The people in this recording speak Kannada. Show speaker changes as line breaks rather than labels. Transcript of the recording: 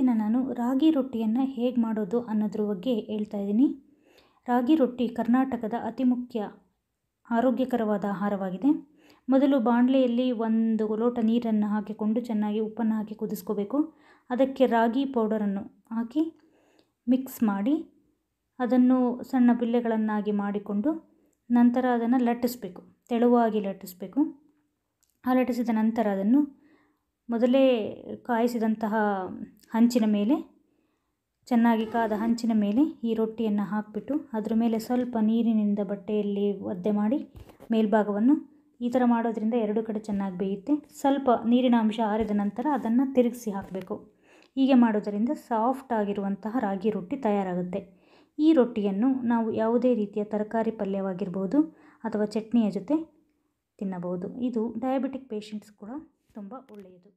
ಇನ್ನು ನಾನು ರಾಗಿ ರೊಟ್ಟಿಯನ್ನು ಹೇಗೆ ಮಾಡೋದು ಅನ್ನೋದ್ರ ಬಗ್ಗೆ ಹೇಳ್ತಾ ಇದ್ದೀನಿ ರಾಗಿ ರೊಟ್ಟಿ ಕರ್ನಾಟಕದ ಅತಿ ಮುಖ್ಯ ಆರೋಗ್ಯಕರವಾದ ಆಹಾರವಾಗಿದೆ ಮೊದಲು ಬಾಣಲೆಯಲ್ಲಿ ಒಂದು ಲೋಟ ನೀರನ್ನು ಹಾಕಿಕೊಂಡು ಚೆನ್ನಾಗಿ ಉಪ್ಪನ್ನು ಹಾಕಿ ಕುದಿಸ್ಕೋಬೇಕು ಅದಕ್ಕೆ ರಾಗಿ ಪೌಡರನ್ನು ಹಾಕಿ ಮಿಕ್ಸ್ ಮಾಡಿ ಅದನ್ನು ಸಣ್ಣ ಬಿಲ್ಲೆಗಳನ್ನಾಗಿ ಮಾಡಿಕೊಂಡು ನಂತರ ಅದನ್ನು ಲಟ್ಟಿಸ್ಬೇಕು ತೆಳುವಾಗಿ ಲಟ್ಟಿಸ್ಬೇಕು ಆ ಲಟ್ಟಿಸಿದ ನಂತರ ಅದನ್ನು ಮೊದಲೇ ಕಾಯಿಸಿದಂತಹ ಹಂಚಿನ ಮೇಲೆ ಚೆನ್ನಾಗಿ ಕಾದ ಹಂಚಿನ ಮೇಲೆ ಈ ರೊಟ್ಟಿಯನ್ನು ಹಾಕಿಬಿಟ್ಟು ಅದರ ಮೇಲೆ ಸ್ವಲ್ಪ ನೀರಿನಿಂದ ಬಟ್ಟೆಯಲ್ಲಿ ಒದ್ದೆ ಮಾಡಿ ಮೇಲ್ಭಾಗವನ್ನು ಈ ಥರ ಮಾಡೋದರಿಂದ ಎರಡು ಕಡೆ ಚೆನ್ನಾಗಿ ಬೇಯುತ್ತೆ ಸ್ವಲ್ಪ ನೀರಿನ ಅಂಶ ಆರಿದ ನಂತರ ಅದನ್ನು ತಿರುಗಿಸಿ ಹಾಕಬೇಕು ಹೀಗೆ ಮಾಡೋದರಿಂದ ಸಾಫ್ಟ್ ಆಗಿರುವಂತಹ ರಾಗಿ ರೊಟ್ಟಿ ತಯಾರಾಗುತ್ತೆ ಈ ರೊಟ್ಟಿಯನ್ನು ನಾವು ಯಾವುದೇ ರೀತಿಯ ತರಕಾರಿ ಪಲ್ಯವಾಗಿರ್ಬೋದು ಅಥವಾ ಚಟ್ನಿಯ ಜೊತೆ ತಿನ್ನಬಹುದು ಇದು ಡಯಾಬಿಟಿಕ್ ಪೇಷಂಟ್ಸ್ ಕೂಡ
ತುಂಬ ಒಳ್ಳೆಯದು